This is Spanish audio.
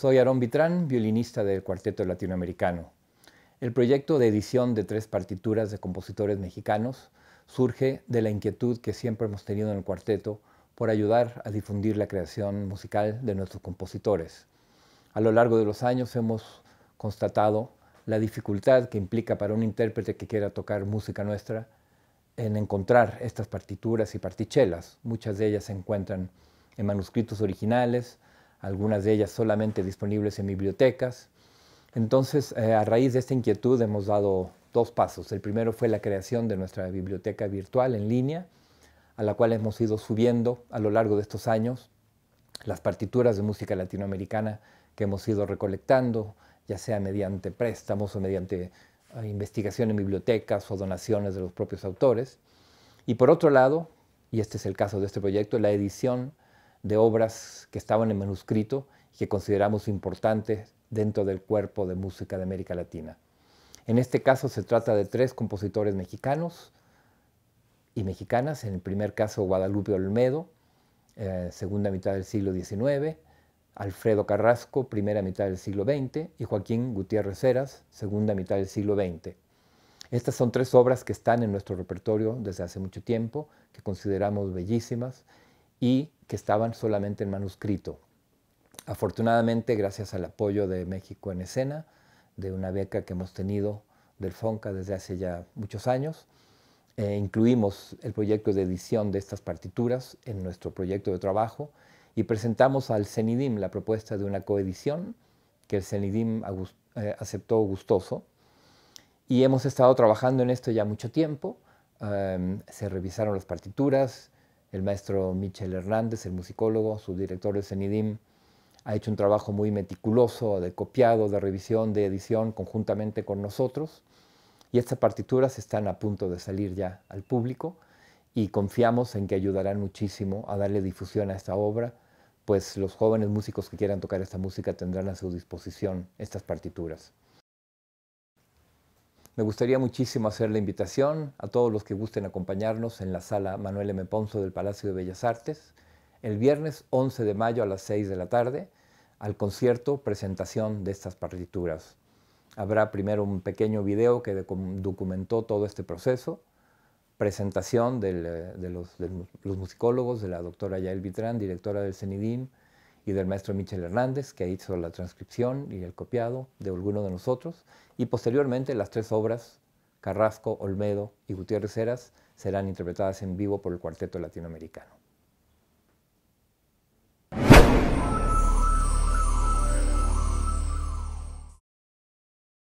Soy Aarón Vitrán, violinista del Cuarteto Latinoamericano. El proyecto de edición de tres partituras de compositores mexicanos surge de la inquietud que siempre hemos tenido en el cuarteto por ayudar a difundir la creación musical de nuestros compositores. A lo largo de los años hemos constatado la dificultad que implica para un intérprete que quiera tocar música nuestra en encontrar estas partituras y partichelas. Muchas de ellas se encuentran en manuscritos originales, algunas de ellas solamente disponibles en bibliotecas. Entonces, eh, a raíz de esta inquietud hemos dado dos pasos. El primero fue la creación de nuestra biblioteca virtual en línea, a la cual hemos ido subiendo a lo largo de estos años las partituras de música latinoamericana que hemos ido recolectando, ya sea mediante préstamos o mediante eh, investigación en bibliotecas o donaciones de los propios autores. Y por otro lado, y este es el caso de este proyecto, la edición de obras que estaban en manuscrito y que consideramos importantes dentro del cuerpo de música de América Latina. En este caso se trata de tres compositores mexicanos y mexicanas, en el primer caso Guadalupe Olmedo, eh, segunda mitad del siglo XIX, Alfredo Carrasco, primera mitad del siglo XX, y Joaquín Gutiérrez Heras, segunda mitad del siglo XX. Estas son tres obras que están en nuestro repertorio desde hace mucho tiempo, que consideramos bellísimas y que estaban solamente en manuscrito. Afortunadamente, gracias al apoyo de México en Escena, de una beca que hemos tenido del FONCA desde hace ya muchos años, eh, incluimos el proyecto de edición de estas partituras en nuestro proyecto de trabajo y presentamos al CENIDIM la propuesta de una coedición que el CENIDIM eh, aceptó gustoso. Y hemos estado trabajando en esto ya mucho tiempo. Em, se revisaron las partituras, el maestro Michel Hernández, el musicólogo, director de CENIDIM, ha hecho un trabajo muy meticuloso de copiado, de revisión, de edición conjuntamente con nosotros. Y estas partituras están a punto de salir ya al público y confiamos en que ayudarán muchísimo a darle difusión a esta obra, pues los jóvenes músicos que quieran tocar esta música tendrán a su disposición estas partituras. Me gustaría muchísimo hacer la invitación a todos los que gusten acompañarnos en la sala Manuel M. Ponzo del Palacio de Bellas Artes el viernes 11 de mayo a las 6 de la tarde al concierto presentación de estas partituras. Habrá primero un pequeño video que documentó todo este proceso, presentación eh, de los, musicólogos, de la doctora Yael Vitrán, directora del CENIDIM, y del maestro Michel Hernández, que ha hecho la transcripción y el copiado de alguno de nosotros, y posteriormente las tres obras, Carrasco, Olmedo y Gutiérrez Heras, serán interpretadas en vivo por el Cuarteto Latinoamericano.